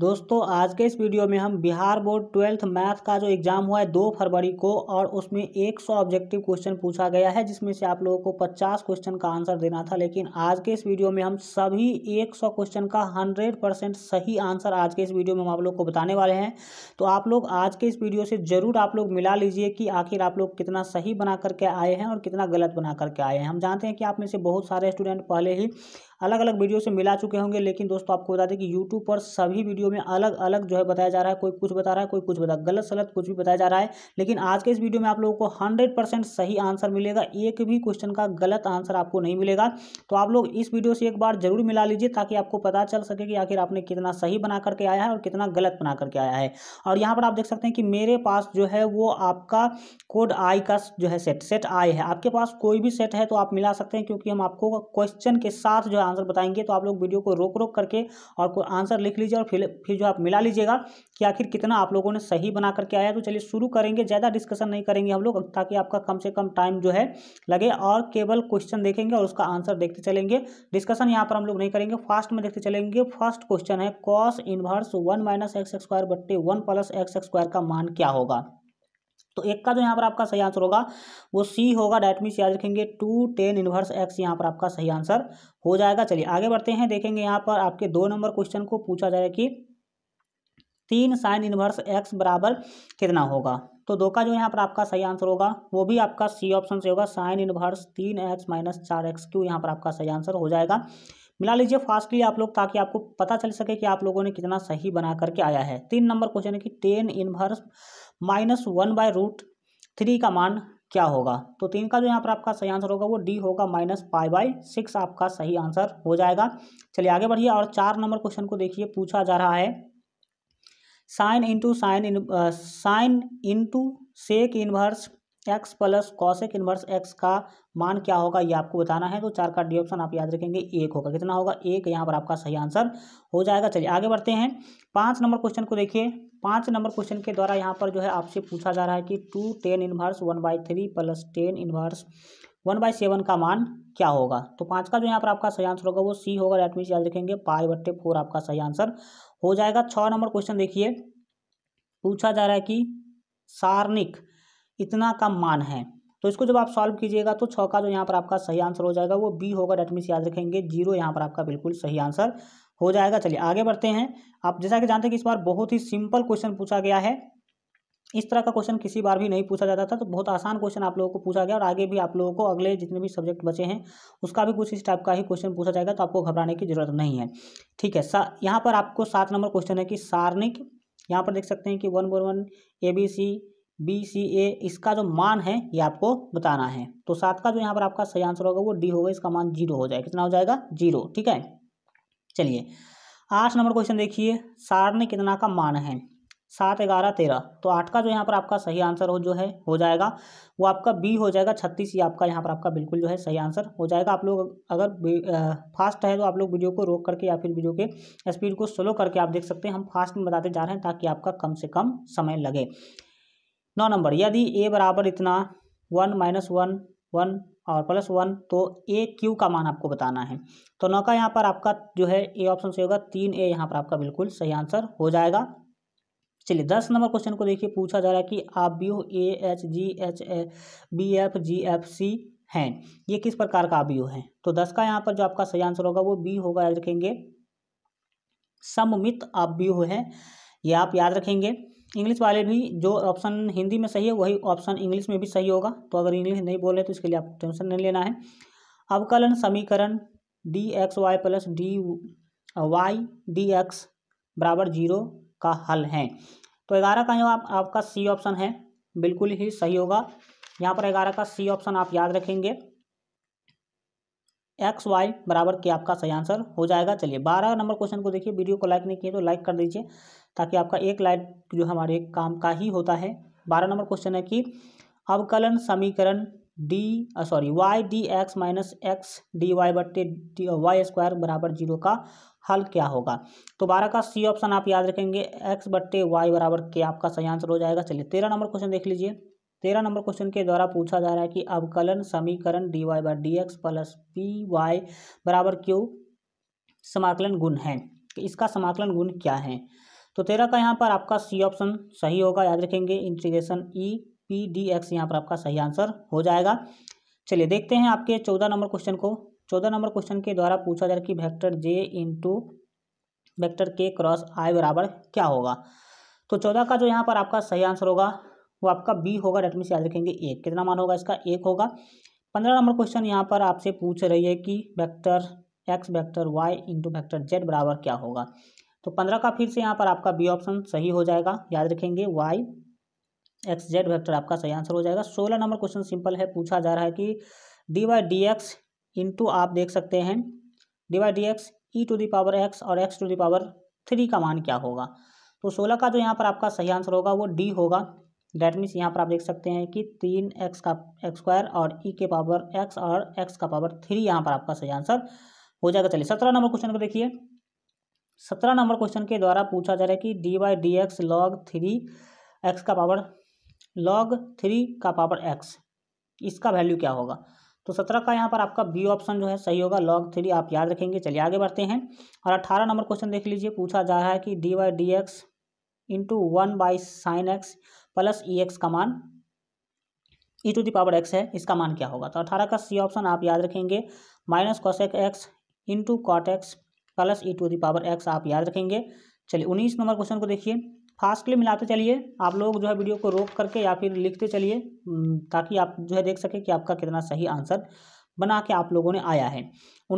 दोस्तों आज के इस वीडियो में हम बिहार बोर्ड ट्वेल्थ मैथ का जो एग्ज़ाम हुआ है दो फरवरी को और उसमें 100 ऑब्जेक्टिव क्वेश्चन पूछा गया है जिसमें से आप लोगों को 50 क्वेश्चन का आंसर देना था लेकिन आज के इस वीडियो में हम सभी 100 क्वेश्चन का 100 परसेंट सही आंसर आज के इस वीडियो में हम आप लोग को बताने वाले हैं तो आप लोग आज के इस वीडियो से ज़रूर आप लोग मिला लीजिए कि आखिर आप लोग कितना सही बना करके आए हैं और कितना गलत बना करके आए हैं हम जानते हैं कि आप में से बहुत सारे स्टूडेंट पहले ही अलग अलग वीडियो से मिला चुके होंगे लेकिन दोस्तों आपको बता दें कि यूट्यूब पर सभी वीडियो में अलग अलग जो है बताया जा रहा है कोई कुछ बता रहा है कोई कुछ बता गलत सलत कुछ भी बताया जा रहा है लेकिन आज के इस वीडियो में आप लोगों को हंड्रेड सही आंसर मिलेगा एक भी क्वेश्चन का गलत आंसर आपको नहीं मिलेगा तो आप लोग इस वीडियो से एक बार जरूर मिला लीजिए ताकि आपको पता चल सके कि आखिर आपने कितना सही बना करके आया है और कितना गलत बना करके आया है और यहाँ पर आप देख सकते हैं कि मेरे पास जो है वो आपका कोड आई का जो है सेट सेट आई है आपके पास कोई भी सेट है तो आप मिला सकते हैं क्योंकि हम आपको क्वेश्चन के साथ जो आंसर बताएंगे तो आप लोग वीडियो को रोक रोक करके और आंसर लिख लीजिए और फिर फिर जो आप मिला लीजिएगा कि आखिर कितना आप लोगों ने सही बना करके आया तो चलिए शुरू करेंगे ज़्यादा डिस्कशन नहीं करेंगे हम लोग ताकि आपका कम से कम टाइम जो है लगे और केवल क्वेश्चन देखेंगे और उसका आंसर देखते चलेंगे डिस्कशन यहाँ पर हम लोग नहीं करेंगे फास्ट में देखते चलेंगे फर्स्ट क्वेश्चन है cos inverse one minus X square बट्टे वन प्लस एक्स स्क्वायर का मान क्या होगा तो एक का जो यहाँ पर आपका सही आंसर होगा वो सी होगा डैट मीन्स याद रखेंगे टू टेन इनवर्स एक्स यहाँ पर आपका सही आंसर हो जाएगा चलिए आगे बढ़ते हैं देखेंगे यहाँ पर आपके दो नंबर क्वेश्चन को पूछा जाए कि तीन साइन इनवर्स एक्स बराबर कितना होगा तो दो का जो यहाँ पर आपका सही आंसर होगा वो भी आपका सी ऑप्शन से होगा साइन इनवर्स तीन एक्स माइनस चार एक्स क्यू यहाँ पर आपका सही आंसर हो जाएगा मिला लीजिए फास्टली आप लोग ताकि आपको पता चल सके कि आप लोगों ने कितना सही बना करके आया है तीन नंबर क्वेश्चन है कि tan inverse minus one by root three का मान क्या होगा तो तीन का जो यहाँ पर आपका सही आंसर होगा वो डी होगा माइनस फाइव बाई सिक्स आपका सही आंसर हो जाएगा चलिए आगे बढ़िए और चार नंबर क्वेश्चन को देखिए पूछा जा रहा है sine into sine in sine into sec inverse X plus cosec inverse X का मान क्या होगा ये आपको बताना है तो चार का डी ऑप्शन आप याद रखेंगे एक होगा कितना होगा एक यहाँ पर आपका सही आंसर हो जाएगा चलिए आगे बढ़ते हैं पाँच नंबर क्वेश्चन को देखिए पाँच नंबर क्वेश्चन के द्वारा यहाँ पर जो है आपसे पूछा जा रहा है कि two tan inverse one by three plus tan inverse one by seven का मान क्या होगा तो पाँच का जो यहाँ पर आपका सही आंसर होगा वो सी होगा राइट मीन याद रखेंगे पाई बट्टे फोर आपका सही आंसर हो जाएगा छः नंबर क्वेश्चन देखिए पूछा जा रहा है कि सारणिक इतना का मान है तो इसको जब आप सॉल्व कीजिएगा तो छः का जो यहाँ पर आपका सही आंसर हो जाएगा वो बी होगा डेट मीस याद रखेंगे जीरो यहाँ पर आपका बिल्कुल सही आंसर हो जाएगा चलिए आगे बढ़ते हैं आप जैसा कि जानते हैं कि इस बार बहुत ही सिंपल क्वेश्चन पूछा गया है इस तरह का क्वेश्चन किसी बार भी नहीं पूछा जाता था तो बहुत आसान क्वेश्चन आप लोगों को पूछा गया और आगे भी आप लोगों को अगले जितने भी सब्जेक्ट बचे हैं उसका भी कुछ इस टाइप का ही क्वेश्चन पूछा जाएगा तो आपको घबराने की जरूरत नहीं है ठीक है सा यहाँ पर आपको सात नंबर क्वेश्चन है कि सारणिक यहाँ पर देख सकते हैं कि one one one A B C B C A इसका जो मान है ये आपको बताना है तो सात का जो यहाँ पर आपका सही आंसर होगा वो डी होगा इसका मान जीरो हो जाएगा कितना हो जाएगा जीरो ठीक है चलिए आठ नंबर क्वेश्चन देखिए सारणी कितना का मान है सात ग्यारह तेरह तो आठ का जो यहाँ पर आपका सही आंसर हो जो है हो जाएगा वो आपका बी हो जाएगा छत्तीस ये आपका यहाँ पर आपका बिल्कुल जो है सही आंसर हो जाएगा आप लोग अगर फास्ट है तो आप लोग वीडियो को रोक करके या फिर वीडियो के स्पीड को स्लो करके आप देख सकते हैं हम फास्ट में बताते जा रहे हैं ताकि आपका कम से कम समय लगे नौ नंबर यदि ए बराबर इतना वन माइनस वन वन और प्लस वन तो ए क्यू का मान आपको बताना है तो नौ का यहाँ पर आपका जो है ए ऑप्शन सही होगा तीन ए यहाँ पर आपका बिल्कुल सही आंसर हो जाएगा चलिए दस नंबर क्वेश्चन को देखिए पूछा जा रहा है कि आप U A H G H A B F G F C हैं ये किस प्रकार का आप है तो दस का यहाँ पर जो आपका सही आंसर होगा वो बी होगा याद रखेंगे सममित आप है ये आप याद रखेंगे इंग्लिश वाले भी जो ऑप्शन हिंदी में सही है वही ऑप्शन इंग्लिश में भी सही होगा तो अगर इंग्लिश नहीं बोल रहे तो इसके लिए आपको टेंशन नहीं लेना है अवकलन समीकरण D X Y plus D Y D X बराबर जीरो का हल है तो ग्यारह का जवाब आपका सी ऑप्शन है बिल्कुल ही सही होगा यहाँ पर ग्यारह का सी ऑप्शन आप याद रखेंगे एक्स वाई बराबर के आपका सही आंसर हो जाएगा चलिए बारह नंबर क्वेश्चन को देखिए वीडियो को लाइक नहीं किए तो लाइक कर दीजिए ताकि आपका एक लाइक जो हमारे काम का ही होता है बारह नंबर क्वेश्चन है कि अवकलन समीकरण D sorry Y D X minus X D Y बट्टे वाई स्क्वायर बराबर जीरो का हल क्या होगा तो बारह का सी ऑप्शन आप याद रखेंगे एक्स बट्टे वाई बराबर के आपका सही आंसर हो जाएगा चलिए तेरह नंबर क्वेश्चन देख लीजिए तेरह नंबर क्वेश्चन के द्वारा पूछा जा रहा है कि अवकलन समीकरण D Y by D X plus P Y बराबर क्यू समाकलन गुण है कि इसका समाकलन गुण क्या है तो तेरह का यहाँ पर आपका सी ऑप्शन सही होगा याद रखेंगे integration e p d x यहाँ पर आपका सही आंसर हो जाएगा चलिए देखते हैं आपके चौदह नंबर क्वेश्चन को चौदह नंबर क्वेश्चन के द्वारा पूछा जा रहा है कि vector J into vector k cross i बराबर क्या होगा तो चौदह का जो यहाँ पर आपका सही आंसर होगा वो आपका बी होगा डेट मीन याद रखेंगे एक कितना मान होगा इसका एक होगा पंद्रह नंबर क्वेश्चन यहाँ पर आपसे पूछ रही है कि vector x vector y into vector z बराबर क्या होगा तो पंद्रह का फिर से यहाँ पर आपका बी ऑप्शन सही हो जाएगा याद रखेंगे वाई एक्स जेड वैक्टर आपका सही आंसर हो जाएगा सोलह नंबर क्वेश्चन सिंपल है पूछा जा रहा है कि d Y D x into आप देख सकते हैं d Y D x e to power x और एक्स टू दावर थ्री का मान क्या होगा तो सोलह का जो यहाँ पर आपका सही आंसर होगा वो डी होगा डैट मीन्स यहाँ पर आप देख सकते हैं कि तीन एक्स का एक्स स्क्वायर और ई e के पावर एक्स और एक्स का पावर थ्री यहाँ पर आपका सही आंसर हो जाएगा चलिए सत्रह नंबर क्वेश्चन को देखिए सत्रह नंबर क्वेश्चन के द्वारा पूछा जा रहा है कि d Y D x log three x का पावर लॉग थ्री का पावर एक्स इसका वैल्यू क्या होगा तो सत्रह का यहाँ पर आपका बी ऑप्शन जो है सही होगा लॉग थ्री आप याद रखेंगे चलिए आगे बढ़ते हैं और अट्ठारह नंबर क्वेश्चन देख लीजिए पूछा जा रहा है कि d Y D x into one by sine x plus e x का मान ई टू दावर एक्स है इसका मान क्या होगा तो अठारह का सी ऑप्शन आप याद रखेंगे minus cosec x into cot x plus e to power x आप याद रखेंगे चलिए उन्नीस नंबर क्वेश्चन को देखिए फास्टली मिलाते चलिए आप लोग जो है वीडियो को रोक करके या फिर लिखते चलिए ताकि आप जो है देख सकें कि आपका कितना सही आंसर बना के आप लोगों ने आया है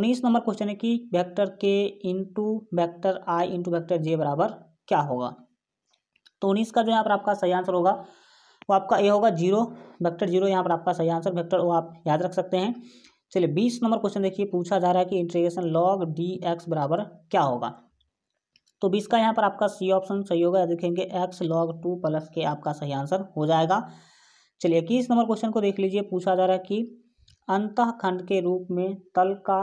उन्नीस नंबर क्वेश्चन है कि vector k into vector i into vector j बराबर क्या होगा तो उन्नीस का जो यहाँ पर आपका सही आंसर होगा वो आपका ए होगा जीरो वेक्टर जीरो यहाँ पर आपका सही आंसर वेक्टर वो आप याद रख सकते हैं चलिए बीस नंबर क्वेश्चन देखिए पूछा जा रहा है कि इंटीग्रेशन लॉग डी एक्स बराबर क्या होगा तो बीस का यहाँ पर आपका सी ऑप्शन सही होगा देखेंगे एक्स लॉग टू प्लस के आपका सही आंसर हो जाएगा चलिए इक्कीस नंबर क्वेश्चन को देख लीजिए पूछा जा रहा है कि खंड के रूप में तल का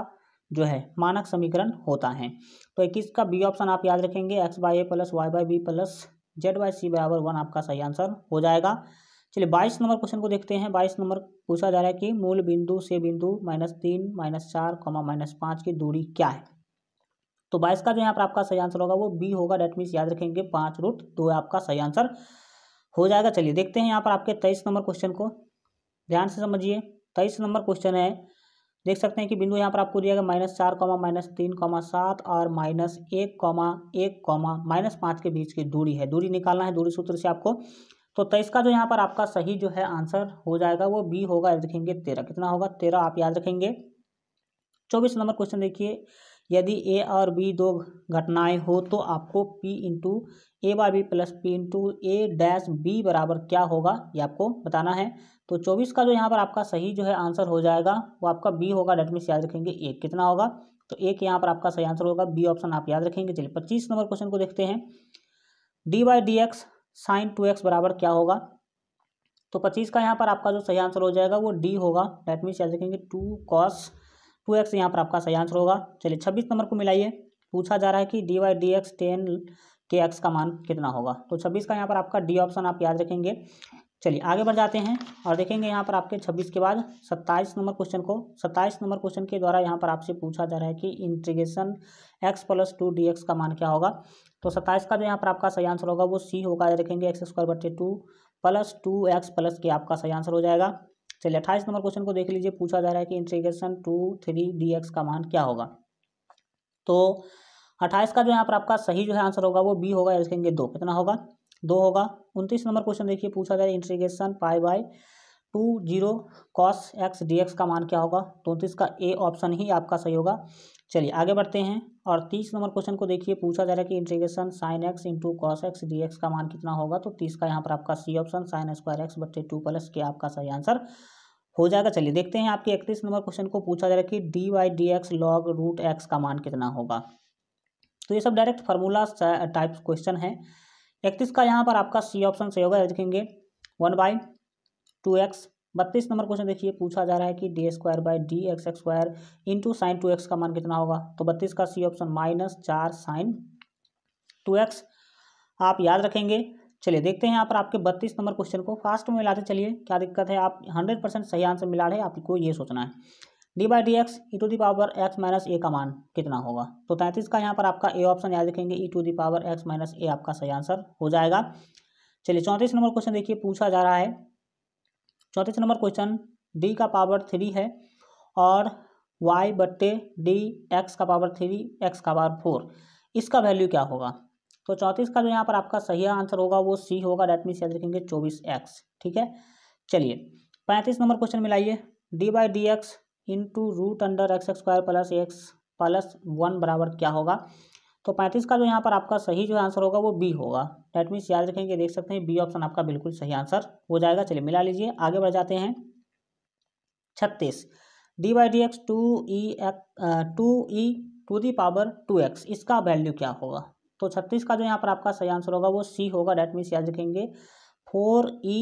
जो है मानक समीकरण होता है तो इक्कीस का बी ऑप्शन आप याद रखेंगे x by a plus y by b plus z by c बराबर वन आपका सही आंसर हो जाएगा चलिए बाईस नंबर क्वेश्चन को देखते हैं बाईस नंबर पूछा जा रहा है कि मूल बिंदु से बिंदु माइनस तीन माइनस चार कॉमा माइनस पाँच की दूरी क्या है तो बाईस का जो यहाँ पर आपका सही आंसर होगा वो बी होगा डेट मीन्स याद रखेंगे पाँच रूट दो आपका सही आंसर हो जाएगा चलिए देखते हैं यहाँ पर आपके तेईस नंबर क्वेश्चन को ध्यान से समझिए तेईस नंबर क्वेश्चन है देख सकते हैं कि बिंदु यहाँ पर आपको दिया गया माइनस चार कॉमा माइनस तीन कॉमा सात और माइनस एक कॉमा एक कॉमा माइनस पाँच के बीच की दूरी है दूरी निकालना है दूरी सूत्र से आपको तो तेईस तो का जो यहाँ पर आपका सही जो है आंसर हो जाएगा वो बी होगा याद रखेंगे तेरह कितना होगा तेरह आप याद रखेंगे चौबीस नंबर क्वेश्चन देखिए यदि ए और बी दो घटनाएं हो तो आपको p into a by b plus P into a dash b बराबर क्या होगा ये आपको बताना है तो चौबीस का जो यहाँ पर आपका सही जो है आंसर हो जाएगा वो आपका बी होगा डेट में याद रखेंगे एक कितना होगा तो एक यहाँ पर आपका सही आंसर होगा बी ऑप्शन आप याद रखेंगे चलिए पच्चीस नंबर क्वेश्चन को देखते हैं d by D x sine two x बराबर क्या होगा तो पच्चीस का यहाँ पर आपका जो सही आंसर हो जाएगा वो डी होगा डेट मीन्स याद रखेंगे टू कॉस टू एक्स यहाँ पर आपका सही आंसर होगा चलिए छब्बीस नंबर को मिलाइए पूछा जा रहा है कि d Y D x tan के एक्स का मान कितना होगा तो छब्बीस का यहाँ पर आपका डी ऑप्शन आप याद रखेंगे चलिए आगे बढ़ जाते हैं और देखेंगे यहाँ पर आपके छब्बीस के बाद सत्ताईस नंबर क्वेश्चन को सत्ताईस नंबर क्वेश्चन के द्वारा यहाँ पर आपसे पूछा जा रहा है कि integration x plus two d x का मान क्या होगा तो सत्ताईस का जो यहाँ पर आपका सही आंसर होगा वो सी होगा देखेंगे एक्स स्क्वायर बटे two plus two X plus के आपका सही आंसर हो जाएगा चलिए अट्ठाईस नंबर क्वेश्चन को देख लीजिए पूछा जा रहा है कि integration two three d x का मान क्या होगा तो अट्ठाईस का जो यहाँ पर आपका सही जो है आंसर होगा वो बी होगा लिखेंगे दो कितना होगा दो होगा उनतीस नंबर क्वेश्चन देखिए पूछा जा रहा है integration pi by two zero cos x D x का मान क्या होगा तो उनतीस का ए ऑप्शन ही आपका सही होगा चलिए आगे बढ़ते हैं और तीस नंबर क्वेश्चन को देखिए पूछा जा रहा है कि integration sine x into cos x D x का मान कितना होगा तो तीस का यहाँ पर आपका c option sine square x बट्टे टू प्लस के आपका सही आंसर हो जाएगा चलिए देखते हैं आपके इकतीस नंबर क्वेश्चन को पूछा जा रहा है कि d Y D x log root x का मान कितना होगा तो ये सब डायरेक्ट फार्मूला टाइप क्वेश्चन है इकतीस का यहाँ पर आपका सी ऑप्शन सही होगा देखेंगे वन बाई टू एक्स बत्तीस नंबर क्वेश्चन देखिए पूछा जा रहा है कि d square by D x x square into sine two x का मान कितना होगा तो बत्तीस का सी ऑप्शन माइनस चार साइन टू एक्स आप याद रखेंगे चलिए देखते हैं यहाँ पर आपके बत्तीस नंबर क्वेश्चन को फास्ट में मिलाते चलिए क्या दिक्कत है आप हंड्रेड परसेंट सही आंसर मिला रहे आपको ये सोचना है d by D x e to the power x minus ए का मान कितना होगा तो तैंतीस का यहाँ पर आपका ए ऑप्शन याद रखेंगे e to the power x minus a आपका सही आंसर हो जाएगा चलिए चौंतीस नंबर क्वेश्चन देखिए पूछा जा रहा है चौतीस नंबर क्वेश्चन डी का पावर थ्री है और वाई बट्टे डी एक्स का पावर थ्री एक्स का पावर फोर इसका वैल्यू क्या होगा तो चौंतीस का जो यहाँ पर आपका सही आंसर होगा वो सी होगा डेट मीन याद रखेंगे चौबीस एक्स ठीक है चलिए पैंतीस नंबर क्वेश्चन में लाइए d by D x into root under x square plus x plus one बराबर क्या होगा तो पैंतीस का जो यहाँ पर आपका सही जो आंसर होगा वो बी होगा डेट मीन्स याद रखेंगे देख सकते हैं बी ऑप्शन आपका बिल्कुल सही आंसर हो जाएगा चलिए मिला लीजिए आगे बढ़ जाते हैं छत्तीस d by D x two e x two e to the power two x इसका वैल्यू क्या होगा तो छत्तीस का जो यहाँ पर आपका सही आंसर होगा वो सी होगा डेट मीन्स याद रखेंगे four e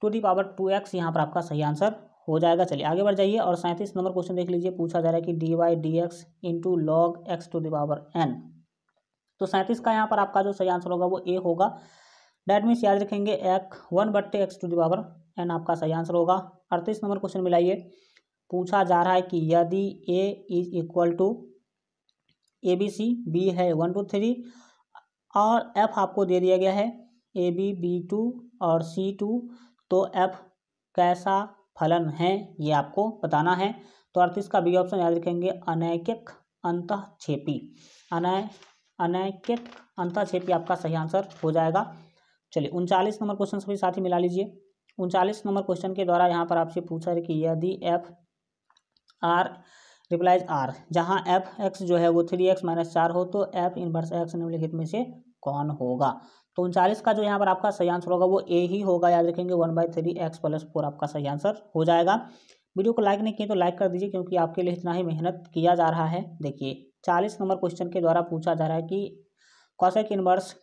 to the power two x यहाँ पर आपका सही आंसर हो जाएगा चलिए आगे बढ़ जाइए और सैंतीस नंबर क्वेश्चन देख लीजिए पूछा जा रहा है कि d Y D x into log x to the power n तो सैंतीस का यहाँ पर आपका जो सही आंसर होगा वो ए होगा डेट मीन्स याद रखेंगे एक वन बट्टे एक्स टू दावर एन आपका सही आंसर होगा अड़तीस नंबर क्वेश्चन मिलाइए पूछा जा रहा है कि यदि a is equal to a B C b है वन टू थ्री और एफ आपको दे दिया गया है ए बी बी टू और सी टू तो एफ कैसा फलन है ये आपको बताना है तो अड़तीस का बी ऑप्शन याद रखेंगे अनैकिक अंत छेपी अनय अनैकिक अंताक्षेपी आपका सही आंसर हो जाएगा चलिए उनचालीस नंबर क्वेश्चन सभी साथ ही मिला लीजिए उनचालीस नंबर क्वेश्चन के द्वारा यहाँ पर आपसे पूछा है कि यदि एफ आर रिप्लाइज आर जहाँ एफ एक्स जो है वो थ्री एक्स माइनस चार हो तो एफ इनवर्स एक्स निम्नलिखित में से कौन होगा तो उनचालीस का जो यहाँ पर आपका सही आंसर होगा वो ए ही होगा याद रखेंगे one by three x plus four आपका सही आंसर हो जाएगा वीडियो को लाइक नहीं किए तो लाइक कर दीजिए क्योंकि आपके लिए इतना ही मेहनत किया जा रहा है देखिए चालीस नंबर क्वेश्चन के द्वारा पूछा जा रहा है कि कॉसेक इनवर्स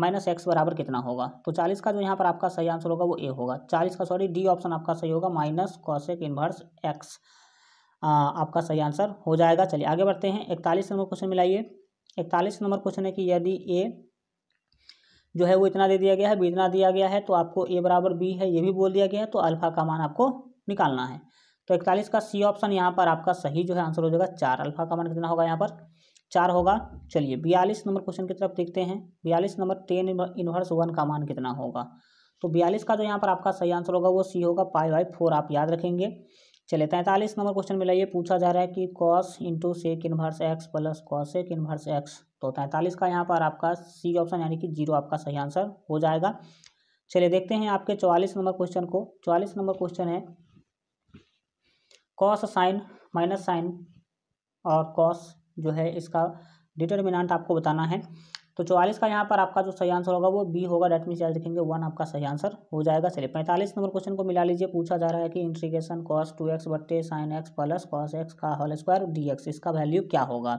माइनस एक्स बराबर कितना होगा तो चालीस का जो यहाँ पर आपका सही आंसर होगा वो ए होगा चालीस का सॉरी डी ऑप्शन आपका सही होगा माइनस कौशिक इनवर्स एक्स आपका सही आंसर हो जाएगा चलिए आगे बढ़ते हैं इकतालीस नंबर क्वेश्चन मिलाइए इकतालीस नंबर क्वेश्चन है कि यदि ए जो है वो इतना दे दिया गया है बी इतना दिया गया है तो आपको ए बराबर बी है ये भी बोल दिया गया है तो अल्फा का मान आपको निकालना है तो इकतालीस का सी ऑप्शन यहाँ पर आपका सही जो है आंसर हो जाएगा चार अल्फा का मान कितना होगा यहाँ पर चार होगा चलिए बयालीस नंबर क्वेश्चन की तरफ देखते हैं बयालीस नंबर टेन इन्वर्स वन का मान कितना होगा तो बयालीस का जो यहाँ पर आपका सही आंसर होगा वो सी होगा पाई बाई फोर आप याद रखेंगे चलिए तैंतालीस नंबर क्वेश्चन में ये पूछा जा रहा है कि cos into sec inverse x plus cos sec inverse x तो तैंतालीस का यहाँ पर आपका सी ऑप्शन यानी कि जीरो आपका सही आंसर हो जाएगा चलिए देखते हैं आपके चौवालीस नंबर क्वेश्चन को चौवालीस नंबर क्वेश्चन है कॉस साइन माइनस साइन और कॉस जो है इसका डिटर्मिनांट आपको बताना है तो चौवालीस का यहाँ पर आपका जो सही आंसर होगा वो बी होगा डेट मीन याद देखेंगे वन आपका सही आंसर हो जाएगा चलिए पैंतालीस नंबर क्वेश्चन को मिला लीजिए पूछा जा रहा है कि इंट्रीगेशन कॉस टू एक्स बट्टे sine x plus cos x का होल स्क्वायर डी एक्स इसका वैल्यू क्या होगा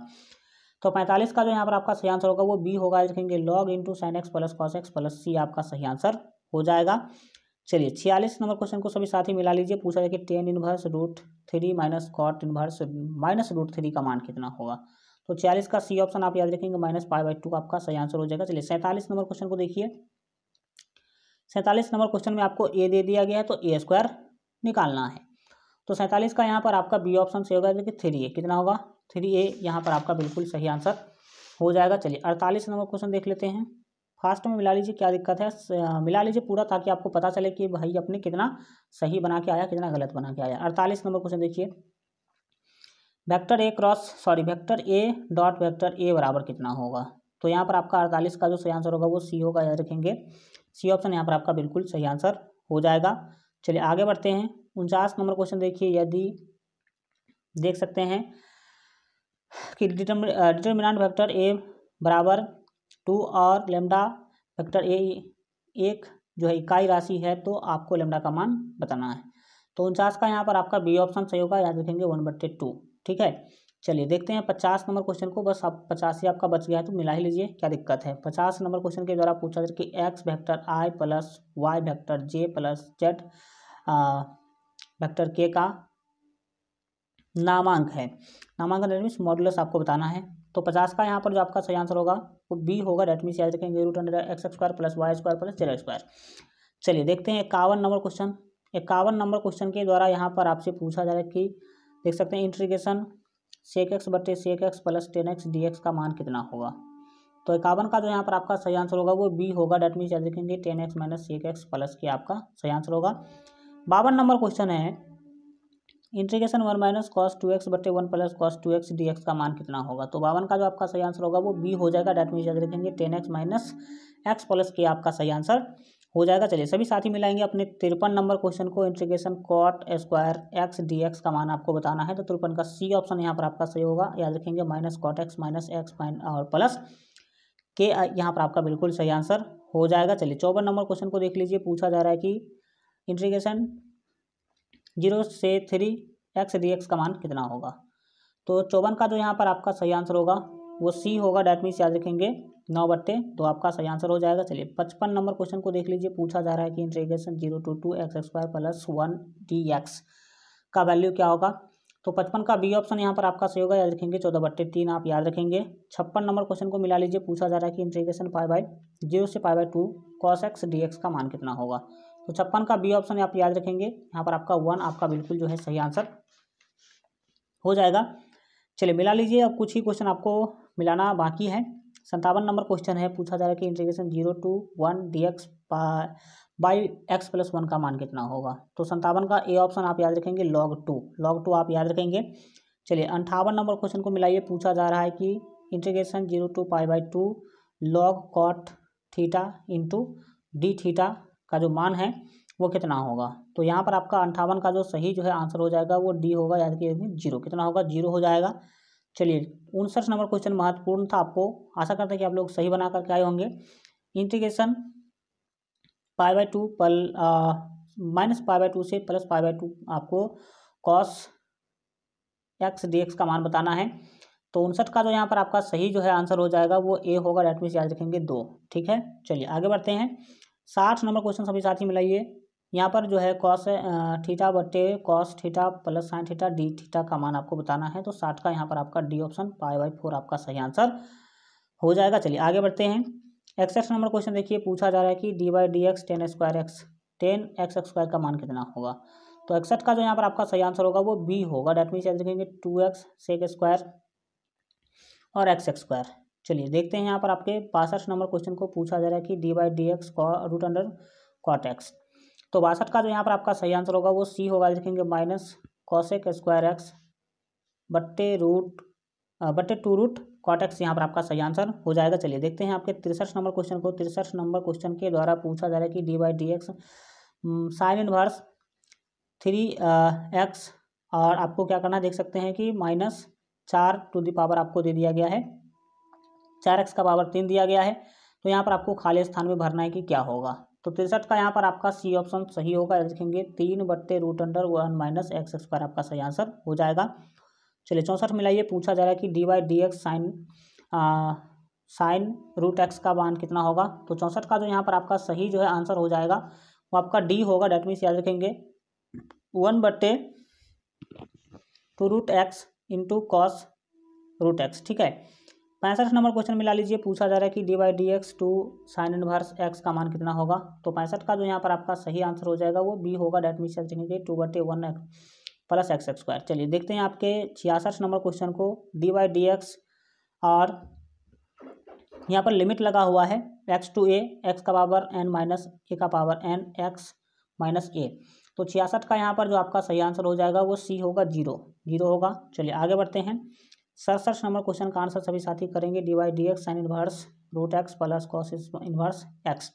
तो पैंतालीस का जो यहाँ पर आपका सही आंसर होगा वो बी होगा देखेंगे log into sine x plus cos x plus c आपका सही आंसर हो जाएगा चलिए छियालीस नंबर क्वेश्चन को सभी साथ ही मिला लीजिए पूछा जाए कि tan inverse root three minus cot inverse minus root three का मान कितना होगा तो छियालीस का सी ऑप्शन आप याद रखेंगे माइनस फाइव बाई टू आपका सही आंसर हो जाएगा चलिए सैंतालीस नंबर क्वेश्चन को देखिए सैंतालीस नंबर क्वेश्चन में आपको ए दे दिया गया है तो ए स्क्वायर निकालना है तो सैंतालीस का यहाँ पर आपका बी ऑप्शन सही होगा देखिए थ्री ए कितना होगा थ्री ए यहाँ पर आपका बिल्कुल सही आंसर हो जाएगा चलिए अड़तालीस नंबर क्वेश्चन देख लेते हैं फास्ट में मिला लीजिए क्या दिक्कत है हाँ, मिला लीजिए पूरा ताकि आपको पता चले कि भाई अपने कितना सही बना के आया कितना गलत बना के आया अड़तालीस नंबर क्वेश्चन देखिए वेक्टर ए क्रॉस सॉरी वेक्टर ए डॉट वेक्टर ए बराबर कितना होगा तो यहाँ पर आपका अड़तालीस का जो सही आंसर होगा वो सी होगा याद रखेंगे सी ऑप्शन यहाँ पर आपका बिल्कुल सही आंसर हो जाएगा चलिए आगे बढ़ते हैं उनचास नंबर क्वेश्चन देखिए यदि देख सकते हैं कि डिटर्मिनेंट वेक्टर ए बराबर टू और लेमडा फैक्टर ए एक जो है इकाई राशि है तो आपको लेमडा का मान बताना है तो उनचास का यहाँ पर आपका बी ऑप्शन सही होगा याद रखेंगे वन बट्टे टू ठीक है चलिए देखते हैं पचास नंबर क्वेश्चन को बस आप पचास ही आपका बच गया है तो मिला ही लीजिए क्या दिक्कत है पचास नंबर क्वेश्चन के द्वारा पूछा था कि x vector i plus y vector j plus z vector k का नामांक है नामांकन मॉडुलस आपको बताना है तो पचास का यहाँ पर जो आपका सही आंसर होगा वो बी होगा डेट मीन्स याद रखेंगे root under x square plus y square plus z square चलिए देखते हैं इक्यावन नंबर क्वेश्चन इक्यावन नंबर क्वेश्चन के द्वारा यहाँ पर आपसे पूछा जाए कि देख सकते हैं इंट्रीगेशन सेक एक्स बटे sec x plus tan x D x का मान कितना होगा तो इक्यावन का जो यहाँ पर आपका सही आंसर होगा वो बी होगा डेट मीन याद रखेंगे tan x minus sec x plus के आपका सही आंसर होगा बावन नंबर क्वेश्चन है integration one minus cos two x बटे one plus cos two x D x का मान कितना होगा तो बावन का जो आपका सही आंसर होगा वो बी हो जाएगा डेट मीन याद रखेंगे tan x minus x plus के आपका सही आंसर हो जाएगा चलिए सभी साथी मिलाएंगे अपने तिरपन नंबर क्वेश्चन को integration cot square x D x का मान आपको बताना है तो तिरपन का सी ऑप्शन यहाँ पर आपका सही होगा याद रखेंगे minus cot x minus x और प्लस के यहाँ पर आपका बिल्कुल सही आंसर हो जाएगा चलिए चौवन नंबर क्वेश्चन को देख लीजिए पूछा जा रहा है कि इंट्रीगेशन जीरो से थ्री एक्स डी एक्स का मान कितना होगा तो चौवन का जो यहाँ पर आपका सही आंसर होगा वो सी होगा डेट मीन्स याद रखेंगे नौ बट्टे तो आपका सही आंसर हो जाएगा चलिए पचपन नंबर क्वेश्चन को देख लीजिए पूछा जा रहा है कि integration zero to two x square plus one D x का वैल्यू क्या होगा तो पचपन का बी ऑप्शन यहाँ पर आपका सही होगा याद रखेंगे चौदह बट्टे तीन आप याद रखेंगे छप्पन नंबर क्वेश्चन को मिला लीजिए पूछा जा रहा है कि इंट्रीगेशन फाइव बाई जीरो से five by two cos x D x का मान कितना होगा तो छप्पन का बी ऑप्शन आप याद रखेंगे यहाँ पर आपका वन आपका बिल्कुल जो है सही आंसर हो जाएगा चलिए मिला लीजिए अब कुछ ही क्वेश्चन आपको मिलाना बाकी है संतावन नंबर क्वेश्चन है पूछा जा रहा है कि integration zero to one D x by x plus one का मान कितना होगा तो संतावन का ए ऑप्शन आप याद रखेंगे लॉग टू लॉग टू आप याद रखेंगे चलिए अंठावन नंबर क्वेश्चन को मिलाइए पूछा जा रहा है कि integration zero to pi by two log cot theta into d theta का जो मान है वो कितना होगा तो यहाँ पर आपका अंठावन का जो सही जो है आंसर हो जाएगा वो डी होगा याद कि जीरो कितना होगा जीरो हो जाएगा चलिए उनसठ नंबर क्वेश्चन महत्वपूर्ण था आपको आशा करते हैं कि आप लोग सही बना करके आए होंगे इंटीग्रेशन पाई बाई टू पल माइनस पाई बाई टू से प्लस पाई बाई टू आपको कॉस एक्स डी का मान बताना है तो उनसठ का जो यहाँ पर आपका सही जो है आंसर हो जाएगा वो ए होगा डेट मीन्स याद रखेंगे दो ठीक है चलिए आगे बढ़ते हैं साठ नंबर क्वेश्चन सभी साथी मिलाइए यहाँ पर जो है कॉस थीटा बट्टे cos theta plus sine theta d theta का मान आपको बताना है तो साठ का यहाँ पर आपका d option pi by four आपका सही आंसर हो जाएगा चलिए आगे बढ़ते हैं एक्सएक्स नंबर क्वेश्चन देखिए पूछा जा रहा है कि D by D x tan square x tan x square का मान कितना होगा तो इकसठ का जो यहाँ पर आपका सही आंसर होगा वो बी होगा डेट मीन देखेंगे टू एक्स सेक स्क्वायर और एक्स स्क्वायर चलिए देखते हैं यहाँ पर आपके बासठ नंबर क्वेश्चन को पूछा जा रहा है कि D by D x root under cot x तो बासठ का जो यहाँ पर आपका सही आंसर होगा वो सी होगा देखेंगे माइनस कॉसेक स्क्वायर एक्स बट्टे रूट बट्टे टू रूट कॉट एक्स यहाँ पर आपका सही आंसर हो जाएगा चलिए देखते हैं आपके तिरसठ नंबर क्वेश्चन को तिरसठ नंबर क्वेश्चन के द्वारा पूछा जा रहा है कि D by D x sine inverse three x और आपको क्या करना देख सकते हैं कि माइनस चार टू दी पावर आपको दे दिया गया है चार एक्स का पावर तीन दिया गया है तो यहाँ पर आपको खाली स्थान में भरना है कि क्या होगा तो तिरसठ का यहाँ पर आपका सी ऑप्शन सही होगा लिखेंगे तीन बट्टे root under one minus x x पर आपका सही आंसर हो जाएगा चलिए चौंसठ मिलाइए पूछा जा रहा है कि d Y D x sine sine root x का मान कितना होगा तो चौंसठ का जो यहाँ पर आपका सही जो है आंसर हो जाएगा वो आपका डी होगा डेट मीन्स याद रखेंगे वन बट्टे two root x into cos root x ठीक है पैंसठ नंबर क्वेश्चन मिला लीजिए पूछा जा रहा है कि D by D x two sine inverse X का मान कितना होगा तो पैंसठ का जो यहाँ पर आपका सही आंसर हो जाएगा वो बी होगा डेट मीन देखेंगे टू बटे one X plus X square चलिए देखते हैं आपके छियासठ नंबर क्वेश्चन को डी बाई डी एक्स और यहाँ पर लिमिट लगा हुआ है एक्स टू ए एक्स का पावर एन माइनस ए का power N X minus A तो छियासठ का यहाँ पर जो आपका सही आंसर हो जाएगा वो सी होगा जीरो जीरो होगा चलिए आगे बढ़ते हैं सड़सठ नंबर क्वेश्चन का आंसर सभी साथी करेंगे D Y D x sine inverse root X plus cos inverse X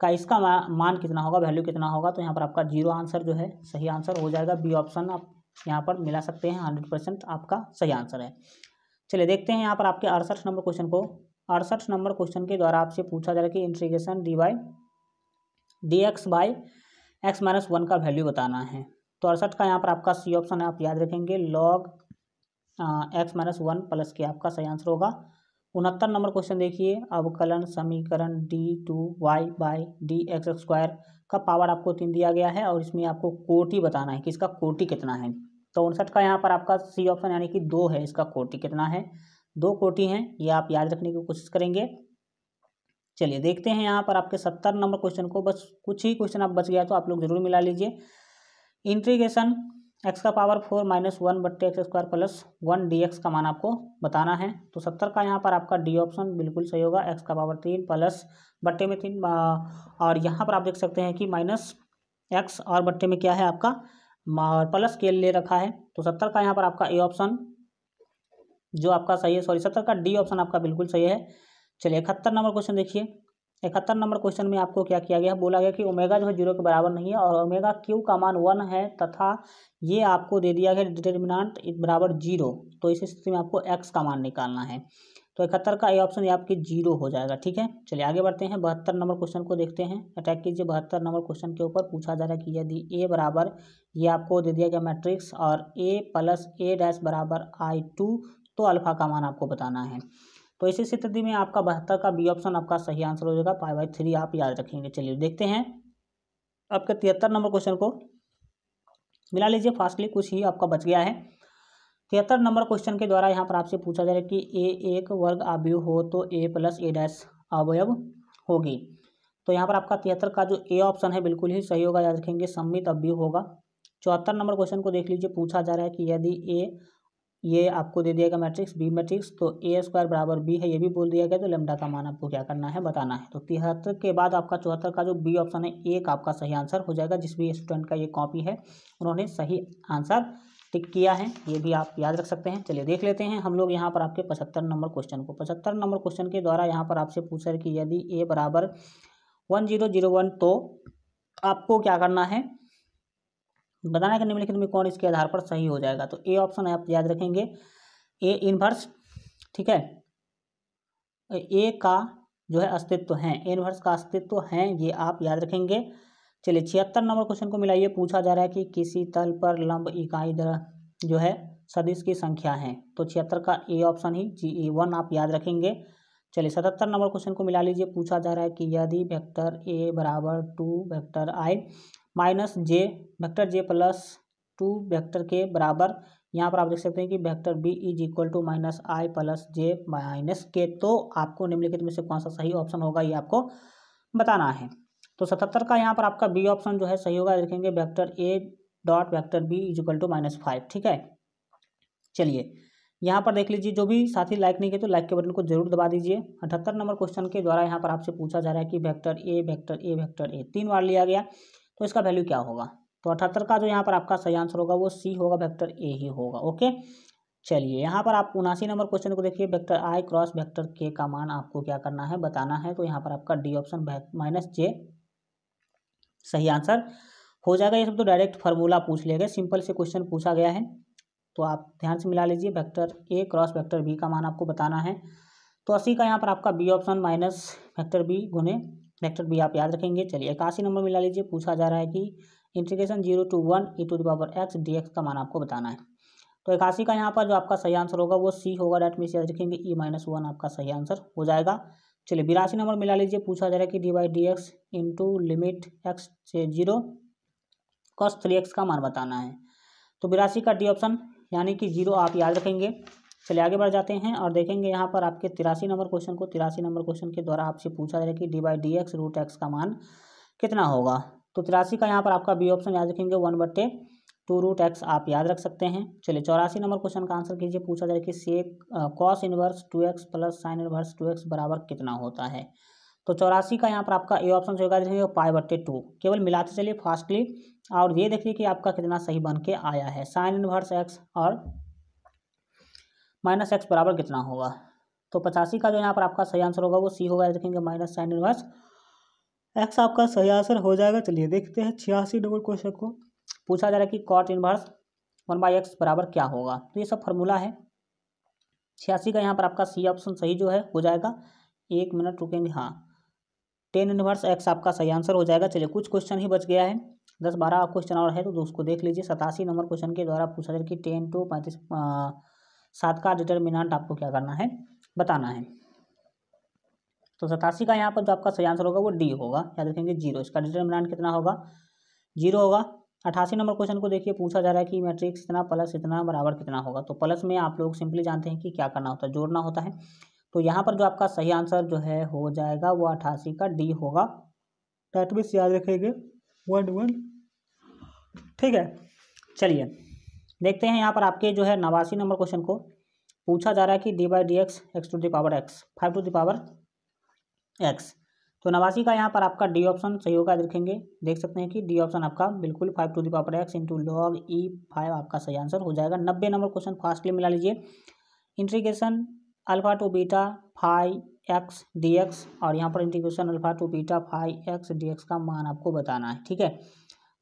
का इसका मान कितना होगा वैल्यू कितना होगा तो यहाँ पर आपका जीरो आंसर जो है सही आंसर हो जाएगा बी ऑप्शन आप यहाँ पर मिला सकते हैं हंड्रेड परसेंट आपका सही आंसर है चलिए देखते हैं यहाँ पर आपके अड़सठ नंबर क्वेश्चन को अड़सठ नंबर क्वेश्चन के द्वारा आपसे पूछा जा रहा है कि integration D Y D x by X minus one का वैल्यू बताना है तो अड़सठ का यहाँ पर आपका सी ऑप्शन है आप याद रखेंगे log X minus one plus के आपका सही आंसर होगा उनहत्तर नंबर क्वेश्चन देखिए अवकलन समीकरण D two Y by D X square का पावर आपको तीन दिया गया है और इसमें आपको कोटि बताना है कि इसका कोटि कितना है तो उनसठ का यहाँ पर आपका सी ऑप्शन यानी कि दो है इसका कोटि कितना है दो कोटि हैं ये आप याद रखने की कोशिश करेंगे चलिए देखते हैं यहाँ पर आपके सत्तर नंबर क्वेश्चन को बस कुछ ही क्वेश्चन आप बच गया तो आप लोग जरूर मिला लीजिए इंट्रीगेशन एक्स का पावर फोर माइनस वन बट्टे X square plus one D x का मान आपको बताना है तो सत्तर का यहाँ पर आपका डी ऑप्शन बिल्कुल सही होगा एक्स का पावर तीन प्लस बट्टे में तीन और यहाँ पर आप देख सकते हैं कि माइनस एक्स और बट्टे में क्या है आपका प्लस के ले रखा है तो सत्तर का यहाँ पर आपका ए ऑप्शन जो आपका सही है सॉरी सत्तर का डी ऑप्शन आपका बिल्कुल सही है चलिए इकहत्तर नंबर क्वेश्चन देखिए इकहत्तर नंबर क्वेश्चन में आपको क्या किया गया है बोला गया कि ओमेगा जो है जीरो के बराबर नहीं है और ओमेगा क्यू का मान वन है तथा ये आपको दे दिया गया डिटर्मिनाट बराबर जीरो तो इस स्थिति में आपको एक्स का मान निकालना है तो इकहत्तर का ये ऑप्शन ये आपके जीरो हो जाएगा ठीक है चलिए आगे बढ़ते हैं बहत्तर नंबर क्वेश्चन को देखते हैं अटैक कीजिए बहत्तर नंबर क्वेश्चन के ऊपर पूछा जा रहा है कि यदि ए बराबर ये आपको दे दिया गया मैट्रिक्स और ए प्लस ए डैश बराबर आई टू तो अल्फ़ा का मान आपको बताना है तो ऐसी स्थिति में आपका बहत्तर का बी ऑप्शन आपका सही आंसर हो जाएगा पाई बाई थ्री आप याद रखेंगे चलिए देखते हैं आपके तिहत्तर नंबर क्वेश्चन को मिला लीजिए फास्टली कुछ ही आपका बच गया है तिहत्तर नंबर क्वेश्चन के द्वारा यहाँ पर आपसे पूछा जा रहा है कि ए एक वर्ग अवयव हो तो ए प्लस ए डैश अवयव होगी तो यहाँ पर आपका तिहत्तर का जो ए ऑप्शन है बिल्कुल ही सही होगा याद रखेंगे सम्मित अवयव होगा चौहत्तर नंबर क्वेश्चन को देख लीजिए पूछा जा रहा है कि यदि ए ये आपको दे दिया गया मैट्रिक्स बी मैट्रिक्स तो ए स्क्वायर बराबर बी है ये भी बोल दिया गया तो लेमडा का मान आपको क्या करना है बताना है तो तिहत्तर के बाद आपका चौहत्तर का जो बी ऑप्शन है एक आपका सही आंसर हो जाएगा जिस भी स्टूडेंट का ये कॉपी है उन्होंने सही आंसर टिक किया है ये भी आप याद रख सकते हैं चलिए देख लेते हैं हम लोग यहाँ पर आपके पचहत्तर नंबर क्वेश्चन को पचहत्तर नंबर क्वेश्चन के द्वारा यहाँ पर आपसे पूछा कि यदि ए बराबर वन जीरो जीरो वन तो आपको क्या करना है बताना है कि निम्नलिखित में कौन इसके आधार पर सही हो जाएगा तो ए ऑप्शन आप याद रखेंगे ए इनवर्स ठीक है ए का जो है अस्तित्व है इनवर्स का अस्तित्व है ये आप याद रखेंगे चलिए छिहत्तर नंबर क्वेश्चन को मिलाइए पूछा जा रहा है कि किसी तल पर लंब इकाई दर जो है सदिश की संख्या है तो छिहत्तर का A option he ji A one आप याद रखेंगे चलिए सतहत्तर नंबर क्वेश्चन को मिला लीजिए पूछा जा रहा है कि यदि वेक्टर ए बराबर two vector I minus J vector J plus two vector K बराबर यहाँ पर आप देख सकते हैं कि vector B is equal to minus I plus J minus K तो आपको निम्नलिखित में से कौन सा सही ऑप्शन होगा ये आपको बताना है तो सतहत्तर का यहाँ पर आपका बी ऑप्शन जो है सही होगा देखेंगे vector A dot vector B is equal to minus five ठीक है चलिए यहाँ पर देख लीजिए जो भी साथी लाइक नहीं किए तो लाइक के बटन को जरूर दबा दीजिए अठहत्तर नंबर क्वेश्चन के द्वारा यहाँ पर आपसे पूछा जा रहा है कि vector A vector A vector A तीन बार लिया गया तो इसका वैल्यू क्या होगा तो अठहत्तर का जो यहाँ पर आपका सही आंसर होगा वो सी होगा वेक्टर ए ही होगा ओके चलिए यहाँ पर आप उनासी नंबर क्वेश्चन को देखिए वेक्टर आई क्रॉस वेक्टर के का मान आपको क्या करना है बताना है तो यहाँ पर आपका डी ऑप्शन माइनस जे सही आंसर हो जाएगा ये सब तो डायरेक्ट फार्मूला पूछ लिया गया सिंपल से क्वेश्चन पूछा गया है तो आप ध्यान से मिला लीजिए वेक्टर ए क्रॉस वेक्टर बी का मान आपको बताना है तो अस्सी का यहाँ पर आपका B option minus vector B गुने नेक्स्ट भी आप याद रखेंगे चलिए इक्यासी नंबर मिला लीजिए पूछा जा रहा है कि integration zero to one E to the power X D x का मान आपको बताना है तो इक्यासी का यहाँ पर जो आपका सही आंसर होगा वो सी होगा डेट मीस याद रखेंगे ई माइनस वन आपका सही आंसर हो जाएगा चलिए बिरासी नंबर मिला लीजिए पूछा जा रहा है कि D by D x into limit X से जीरो कॉस थ्री एक्स का मान बताना है तो बिरासी का डी ऑप्शन यानी कि जीरो आप याद रखेंगे चलिए आगे बढ़ जाते हैं और देखेंगे यहाँ पर आपके तिरासी नंबर क्वेश्चन को तिरासी नंबर क्वेश्चन के द्वारा आपसे पूछा जाए कि D by D x root x का मान कितना होगा तो तिरासी का यहाँ पर आपका बी ऑप्शन याद रखेंगे वन बट्टे टू रूट एक्स आप याद रख सकते हैं चलिए चौरासी नंबर क्वेश्चन का आंसर कीजिए पूछा जाए कि sec cos inverse two X plus sine inverse two x बराबर कितना होता है तो चौरासी का यहाँ पर आपका ए ऑप्शन जो होगा देखेंगे पाई बट्टे टू केवल मिलाते चलिए फास्टली और ये देखिए कि आपका कितना सही बन के आया है साइन इनवर्स एक्स और माइनस एक्स बराबर कितना होगा तो पचासी का जो यहाँ पर आपका सही आंसर होगा वो सी होगा देखेंगे माइनस साइन इनवर्स एक्स आपका सही आंसर हो जाएगा चलिए देखते हैं छियासी नंबर क्वेश्चन को पूछा जा रहा है कि cot inverse one by X बराबर क्या होगा तो ये सब फार्मूला है छियासी का यहाँ पर आपका सी ऑप्शन सही जो है हो जाएगा एक मिनट रुकेंगे हाँ टेन इनवर्स एक्स आपका सही आंसर हो जाएगा चलिए कुछ क्वेश्चन ही बच गया है दस बारह क्वेश्चन और है तो उसको देख लीजिए सतासी नंबर क्वेश्चन के द्वारा पूछा जा रहा है कि टेन टू पैंतीस सात का डिटर्मिनाट आपको क्या करना है बताना है तो सतासी का यहाँ पर जो आपका सही आंसर होगा वो डी होगा याद रखेंगे जीरो इसका डिटर्मिनाट कितना होगा जीरो होगा अठासी नंबर क्वेश्चन को देखिए पूछा जा रहा है कि मैट्रिक्स इतना प्लस इतना बराबर कितना होगा तो प्लस में आप लोग सिंपली जानते हैं कि क्या करना होता है जोड़ना होता है तो यहाँ पर जो आपका सही आंसर जो है हो जाएगा वो अठासी का डी होगा डेट याद रखेंगे वन वन ठीक है चलिए देखते हैं यहाँ पर आपके जो है नवासी नंबर क्वेश्चन को पूछा जा रहा है कि D by D x X to the power X five to the power X तो नवासी का यहाँ पर आपका डी ऑप्शन सही होगा देखेंगे देख सकते हैं कि डी ऑप्शन आपका बिल्कुल five to the power X into log E five आपका सही आंसर हो जाएगा नब्बे नंबर क्वेश्चन फास्टली मिला लीजिए integration alpha to beta five X D X और यहाँ पर integration alpha to beta five X D x का मान आपको बताना है ठीक है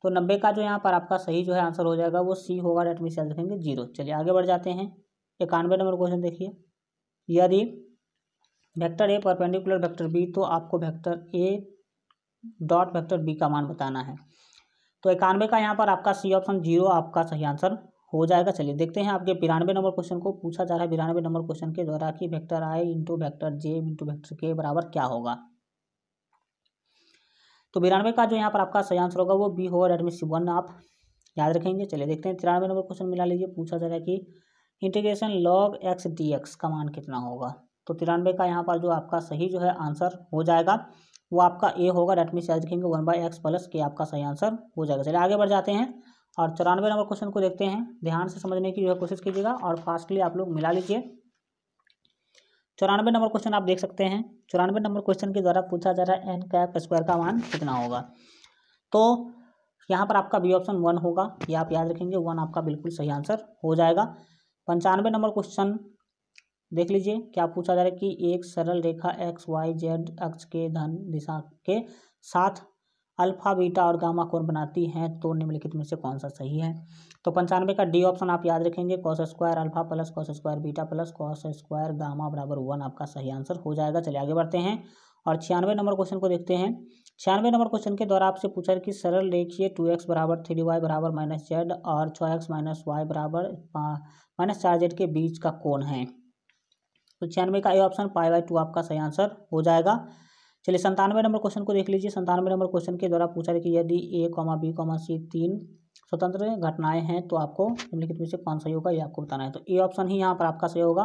तो नब्बे का जो यहाँ पर आपका सही जो है आंसर हो जाएगा वो सी होगा डेट मीन देखेंगे जीरो चलिए आगे बढ़ जाते हैं इक्यानवे नंबर क्वेश्चन देखिए यदि vector A perpendicular vector B तो आपको वेक्टर ए डॉट वेक्टर बी का मान बताना है तो इक्यानवे का यहाँ पर आपका सी ऑप्शन जीरो आपका सही आंसर हो जाएगा चलिए देखते हैं आपके बिरानवे नंबर क्वेश्चन को पूछा जा रहा है बिरानवे नंबर क्वेश्चन के द्वारा कि vector I into vector J into vector K बराबर क्या होगा तो बिरानवे का जो यहाँ पर आपका सही आंसर होगा वो बी होगा सी वन आप याद रखेंगे चलिए देखते हैं तिरानवे नंबर क्वेश्चन मिला लीजिए पूछा जा रहा है कि integration log X D x का मान कितना होगा तो तिरानवे का यहाँ पर जो आपका सही जो है आंसर हो जाएगा वो आपका ए होगा रेडमी मीन याद रखेंगे वन बाई एक्स प्लस के आपका सही आंसर हो जाएगा चलिए आगे बढ़ जाते हैं और चौरानवे नंबर क्वेश्चन को देखते हैं ध्यान से समझने की जो है कोशिश कीजिएगा और फास्टली आप लोग मिला लीजिए चौरानवे नंबर क्वेश्चन आप देख सकते हैं चौरानवे नंबर क्वेश्चन के द्वारा पूछा जा रहा है एन कैप स्क्वायर का मान कितना होगा तो यहाँ पर आपका बी ऑप्शन वन होगा ये या आप याद रखेंगे वन आपका बिल्कुल सही आंसर हो जाएगा पंचानवे नंबर क्वेश्चन देख लीजिए क्या पूछा जा रहा है कि एक सरल रेखा एक्स वाई जेड अक्ष के धन दिशा के साथ अल्फा बीटा और गामा कोण बनाती हैं तो निम्नलिखित में से कौन सा सही है तो पंचानवे का डी ऑप्शन आप याद रखेंगे cos square alpha plus cos square beta plus cos square gamma बराबर वन आपका सही आंसर हो जाएगा चलिए आगे बढ़ते हैं और छियानवे नंबर क्वेश्चन को देखते हैं छियानवे नंबर क्वेश्चन के द्वारा आपसे पूछा है कि सरल रेखिए टू एक्स बराबर थ्री वाई बराबर माइनस जेड और छः एक्स माइनस वाई बराबर माइनस चार जेड के बीच का कोण है तो छियानवे का A option pi by two आपका सही आंसर हो जाएगा चलिए संतानवे नंबर क्वेश्चन को देख लीजिए संतानवे नंबर क्वेश्चन के द्वारा पूछा कि यदि A comma B comma C तीन स्वतंत्र घटनाएं हैं तो आपको निम्नलिखित में से कौन सही होगा ये आपको बताना है तो ए ऑप्शन ही यहाँ पर आपका सही होगा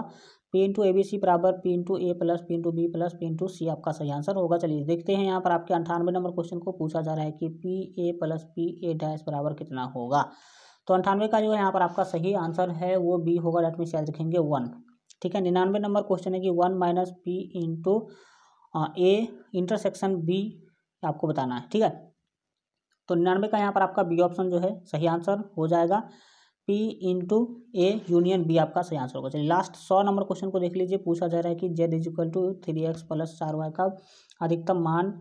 P into A B C बराबर P into A plus P into B plus P into C आपका सही आंसर होगा चलिए देखते हैं यहाँ पर आपके अंठानवे नंबर क्वेश्चन को पूछा जा रहा है कि P A plus P A dash बराबर कितना होगा तो अंठानवे का जो है यहाँ पर आपका सही आंसर है वो बी होगा डेट मीन्स याद लिखेंगे वन ठीक है निन्यानवे नंबर क्वेश्चन है कि one minus P into A intersection B आपको बताना है ठीक है तो निन्यानवे का यहाँ पर आपका बी ऑप्शन जो है सही आंसर हो जाएगा P into A union B आपका सही आंसर होगा चलिए लास्ट सौ नंबर क्वेश्चन को देख लीजिए पूछा जा रहा है कि Z is equal to three x plus चार वाई का अधिकतम मान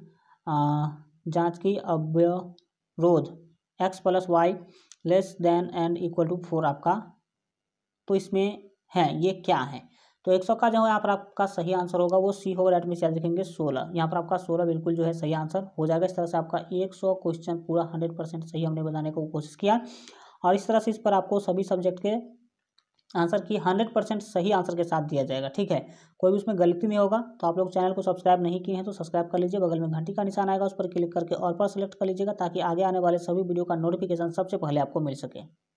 जांच की अव्यरोध X plus Y less than and equal to four आपका तो इसमें है ये क्या है तो एक सौ का जो है यहाँ पर आपका सही आंसर होगा वो सी होगा राइट सेल याद सोलह यहाँ पर आपका सोलह बिल्कुल जो है सही आंसर हो जाएगा इस तरह से आपका एक सौ क्वेश्चन पूरा हंड्रेड परसेंट सही हमने बताने की कोशिश किया और इस तरह से इस पर आपको सभी सब्जेक्ट के आंसर की हंड्रेड परसेंट सही आंसर के साथ दिया जाएगा ठीक है कोई भी उसमें गलती नहीं होगा तो आप लोग चैनल को सब्सक्राइब नहीं किए हैं तो सब्सक्राइब कर लीजिए बगल में घंटी का निशान आएगा उस पर क्लिक करके और पर सेलेक्ट कर लीजिएगा ताकि आगे आने वाले सभी वीडियो का नोटिफिकेशन सबसे पहले आपको मिल सके